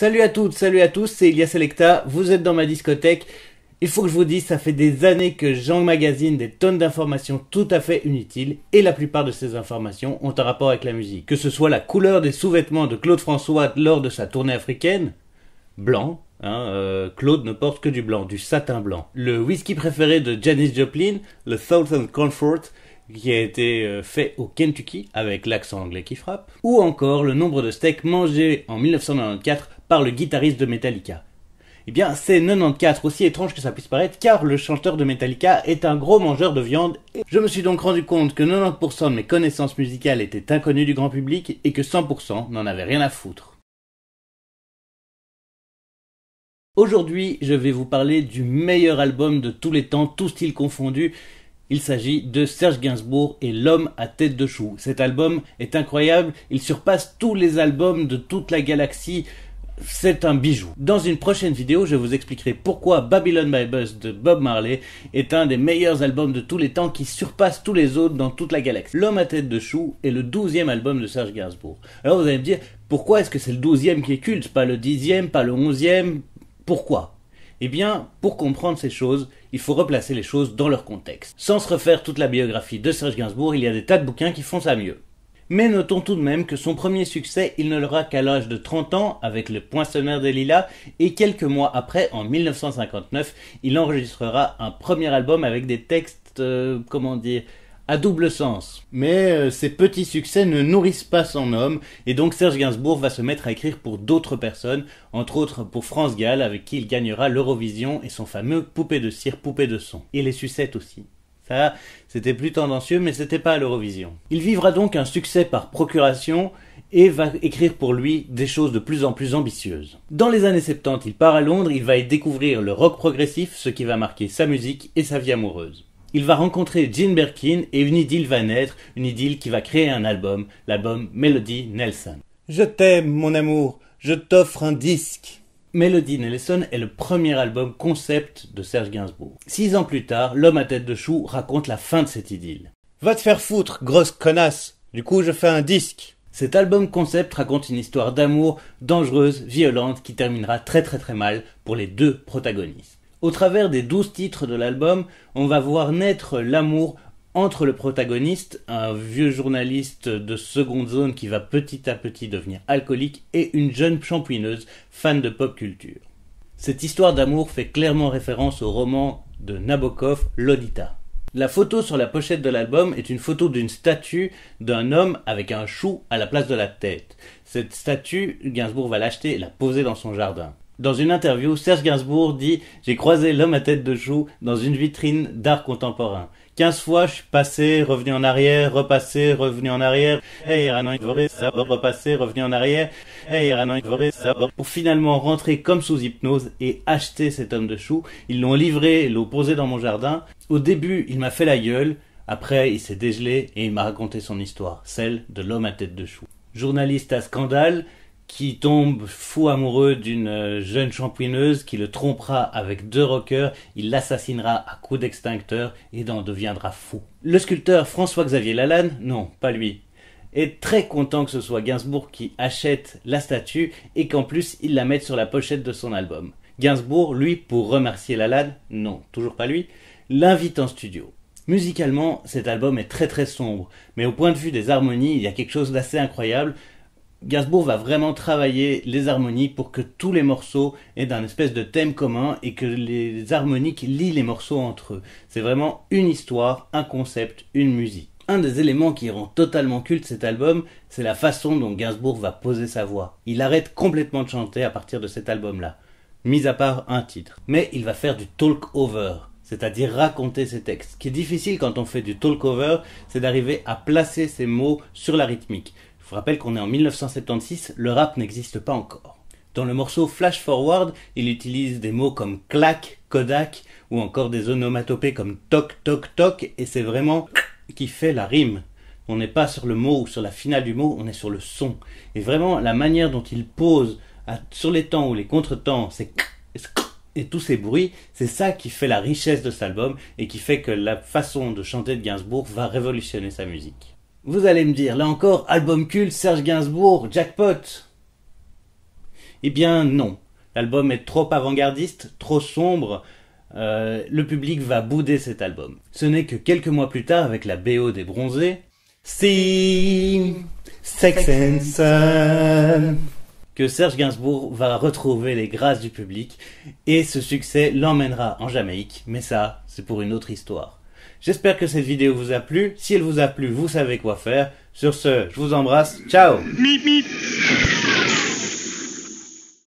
Salut à toutes, salut à tous, c'est Ilia Selecta, vous êtes dans ma discothèque. Il faut que je vous dise, ça fait des années que j'emmagasine des tonnes d'informations tout à fait inutiles et la plupart de ces informations ont un rapport avec la musique. Que ce soit la couleur des sous-vêtements de Claude François lors de sa tournée africaine, blanc, hein, euh, Claude ne porte que du blanc, du satin blanc. Le whisky préféré de Janis Joplin, le Southern Comfort, qui a été euh, fait au Kentucky avec l'accent anglais qui frappe, ou encore le nombre de steaks mangés en 1994 par le guitariste de Metallica. Eh bien, c'est 94, aussi étrange que ça puisse paraître, car le chanteur de Metallica est un gros mangeur de viande. Et je me suis donc rendu compte que 90% de mes connaissances musicales étaient inconnues du grand public et que 100% n'en avaient rien à foutre. Aujourd'hui, je vais vous parler du meilleur album de tous les temps, tous styles confondus. Il s'agit de Serge Gainsbourg et L'homme à tête de chou. Cet album est incroyable, il surpasse tous les albums de toute la galaxie c'est un bijou. Dans une prochaine vidéo, je vous expliquerai pourquoi Babylon by Bus de Bob Marley est un des meilleurs albums de tous les temps qui surpasse tous les autres dans toute la galaxie. L'homme à tête de chou est le douzième album de Serge Gainsbourg. Alors vous allez me dire, pourquoi est-ce que c'est le douzième qui est culte, pas le dixième, pas le onzième Pourquoi eh bien, pour comprendre ces choses, il faut replacer les choses dans leur contexte. Sans se refaire toute la biographie de Serge Gainsbourg, il y a des tas de bouquins qui font ça mieux. Mais notons tout de même que son premier succès, il ne l'aura qu'à l'âge de 30 ans avec le Poinçonneur des Lilas et quelques mois après, en 1959, il enregistrera un premier album avec des textes, euh, comment dire, à double sens. Mais ces euh, petits succès ne nourrissent pas son homme, et donc Serge Gainsbourg va se mettre à écrire pour d'autres personnes, entre autres pour France Gall, avec qui il gagnera l'Eurovision et son fameux poupée de cire, poupée de son, et les sucettes aussi c'était plus tendancieux, mais c'était pas à l'Eurovision. Il vivra donc un succès par procuration et va écrire pour lui des choses de plus en plus ambitieuses. Dans les années 70, il part à Londres, il va y découvrir le rock progressif, ce qui va marquer sa musique et sa vie amoureuse. Il va rencontrer Jean Birkin et une idylle va naître, une idylle qui va créer un album, l'album Melody Nelson. Je t'aime, mon amour, je t'offre un disque. Melody Nelson est le premier album concept de Serge Gainsbourg. Six ans plus tard, L'homme à tête de chou raconte la fin de cette idylle. Va te faire foutre, grosse connasse Du coup, je fais un disque Cet album concept raconte une histoire d'amour dangereuse, violente, qui terminera très très très mal pour les deux protagonistes. Au travers des douze titres de l'album, on va voir naître l'amour entre le protagoniste, un vieux journaliste de seconde zone qui va petit à petit devenir alcoolique, et une jeune champouineuse fan de pop culture. Cette histoire d'amour fait clairement référence au roman de Nabokov, L'Odita. La photo sur la pochette de l'album est une photo d'une statue d'un homme avec un chou à la place de la tête. Cette statue, Gainsbourg va l'acheter et la poser dans son jardin. Dans une interview, Serge Gainsbourg dit J'ai croisé l'homme à tête de chou dans une vitrine d'art contemporain. Quinze fois, je suis passé, revenu en arrière, repassé, revenu en arrière, et ça repassé, revenu en arrière, Pour finalement rentrer comme sous hypnose et acheter cet homme de chou, ils l'ont livré, l'ont posé dans mon jardin. Au début, il m'a fait la gueule, après, il s'est dégelé et il m'a raconté son histoire, celle de l'homme à tête de chou. Journaliste à scandale, qui tombe fou amoureux d'une euh, jeune champouineuse qui le trompera avec deux rockers, il l'assassinera à coups d'extincteur et en deviendra fou. Le sculpteur François-Xavier Lalanne, non, pas lui, est très content que ce soit Gainsbourg qui achète la statue et qu'en plus il la mette sur la pochette de son album. Gainsbourg, lui, pour remercier Lalanne, non, toujours pas lui, l'invite en studio. Musicalement, cet album est très très sombre, mais au point de vue des harmonies, il y a quelque chose d'assez incroyable, Gainsbourg va vraiment travailler les harmonies pour que tous les morceaux aient un espèce de thème commun et que les harmoniques lient les morceaux entre eux. C'est vraiment une histoire, un concept, une musique. Un des éléments qui rend totalement culte cet album, c'est la façon dont Gainsbourg va poser sa voix. Il arrête complètement de chanter à partir de cet album-là, mis à part un titre. Mais il va faire du talk over, c'est-à-dire raconter ses textes. Ce qui est difficile quand on fait du talk over, c'est d'arriver à placer ses mots sur la rythmique. Je vous rappelle qu'on est en 1976, le rap n'existe pas encore. Dans le morceau Flash Forward, il utilise des mots comme clac, Kodak ou encore des onomatopées comme toc toc toc et c'est vraiment qui fait la rime. On n'est pas sur le mot ou sur la finale du mot, on est sur le son. Et vraiment la manière dont il pose sur les temps ou les contretemps, c'est et tous ces bruits, c'est ça qui fait la richesse de cet album et qui fait que la façon de chanter de Gainsbourg va révolutionner sa musique. Vous allez me dire, là encore, album culte, Serge Gainsbourg, jackpot. Eh bien non, l'album est trop avant-gardiste, trop sombre, euh, le public va bouder cet album. Ce n'est que quelques mois plus tard, avec la BO des bronzés, si Sex que Serge Gainsbourg va retrouver les grâces du public et ce succès l'emmènera en Jamaïque, mais ça, c'est pour une autre histoire. J'espère que cette vidéo vous a plu. Si elle vous a plu, vous savez quoi faire. Sur ce, je vous embrasse. Ciao